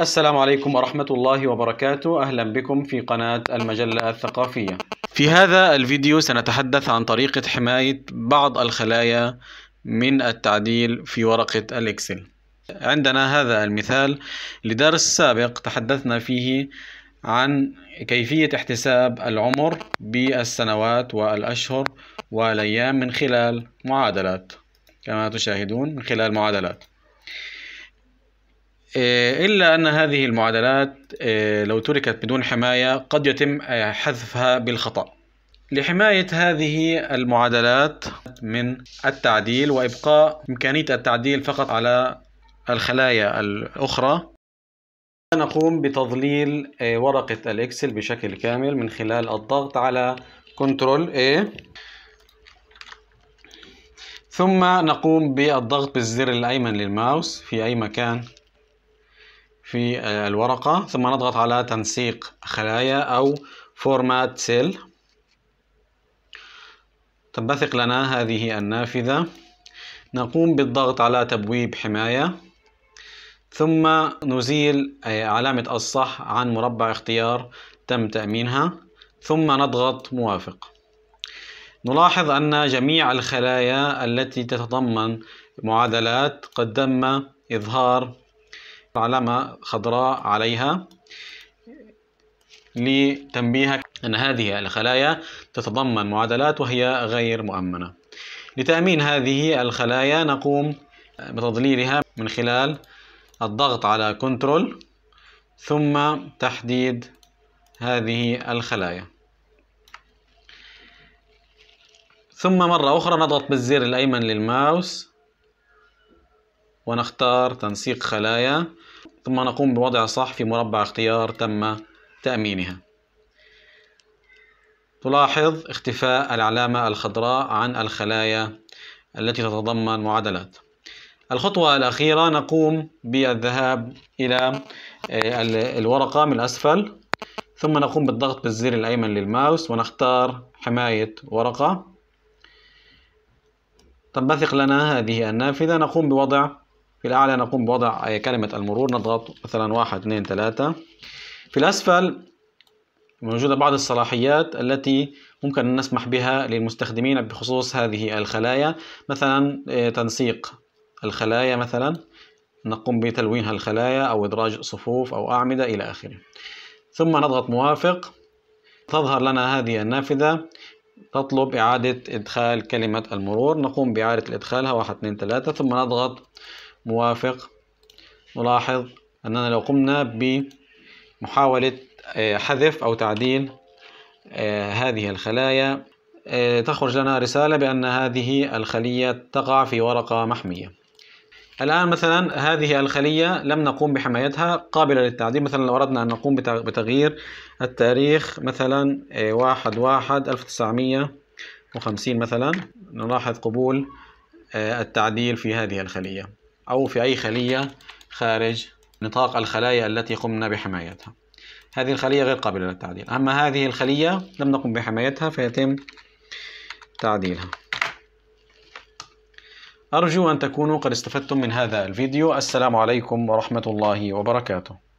السلام عليكم ورحمة الله وبركاته أهلا بكم في قناة المجلة الثقافية في هذا الفيديو سنتحدث عن طريقة حماية بعض الخلايا من التعديل في ورقة الإكسل عندنا هذا المثال لدرس سابق تحدثنا فيه عن كيفية احتساب العمر بالسنوات والأشهر والأيام من خلال معادلات كما تشاهدون من خلال معادلات إيه، إلا أن هذه المعادلات إيه، لو تركت بدون حماية قد يتم إيه، حذفها بالخطأ لحماية هذه المعادلات من التعديل وإبقاء إمكانية التعديل فقط على الخلايا الأخرى نقوم بتظليل ورقة الإكسل بشكل كامل من خلال الضغط على كنترول A ثم نقوم بالضغط بالزر الأيمن للماوس في أي مكان في آه، الورقة ثم نضغط على تنسيق خلايا أو فورمات سيل تنبثق لنا هذه النافذة نقوم بالضغط على تبويب حماية ثم نزيل آه، علامة الصح عن مربع اختيار تم تأمينها ثم نضغط موافق نلاحظ أن جميع الخلايا التي تتضمن معادلات قد تم إظهار علامة خضراء عليها لتنبيهك أن هذه الخلايا تتضمن معادلات وهي غير مؤمنة لتأمين هذه الخلايا نقوم بتضليلها من خلال الضغط على كنترول ثم تحديد هذه الخلايا ثم مرة أخرى نضغط بالزر الأيمن للماوس ونختار تنسيق خلايا ثم نقوم بوضع صح في مربع اختيار تم تأمينها تلاحظ اختفاء العلامة الخضراء عن الخلايا التي تتضمن معادلات الخطوة الأخيرة نقوم بالذهاب إلى آه، الورقة من الأسفل ثم نقوم بالضغط بالزر الأيمن للماوس ونختار حماية ورقة تنبثق لنا هذه النافذة نقوم بوضع في الأعلى نقوم بوضع كلمة المرور نضغط مثلا واحد اثنين ثلاثة في الأسفل موجودة بعض الصلاحيات التي ممكن أن نسمح بها للمستخدمين بخصوص هذه الخلايا مثلا آه، تنسيق الخلايا مثلا نقوم بتلوين الخلايا أو إدراج صفوف أو أعمدة إلى آخره ثم نضغط موافق تظهر لنا هذه النافذة تطلب إعادة إدخال كلمة المرور نقوم بإعادة إدخالها واحد اثنين ثلاثة ثم نضغط موافق نلاحظ أننا لو قمنا بمحاولة آه، حذف أو تعديل آه، هذه الخلايا آه، تخرج لنا رسالة بأن هذه الخلية تقع في ورقة محمية الآن مثلا هذه الخلية لم نقوم بحمايتها قابلة للتعديل مثلا لو أردنا أن نقوم بتغيير التاريخ مثلا واحد واحد ألف تسعمية وخمسين مثلا نلاحظ قبول التعديل في هذه الخلية أو في أي خلية خارج نطاق الخلايا التي قمنا بحمايتها هذه الخلية غير قابلة للتعديل أما هذه الخلية لم نقم بحمايتها فيتم تعديلها أرجو أن تكونوا قد استفدتم من هذا الفيديو السلام عليكم ورحمة الله وبركاته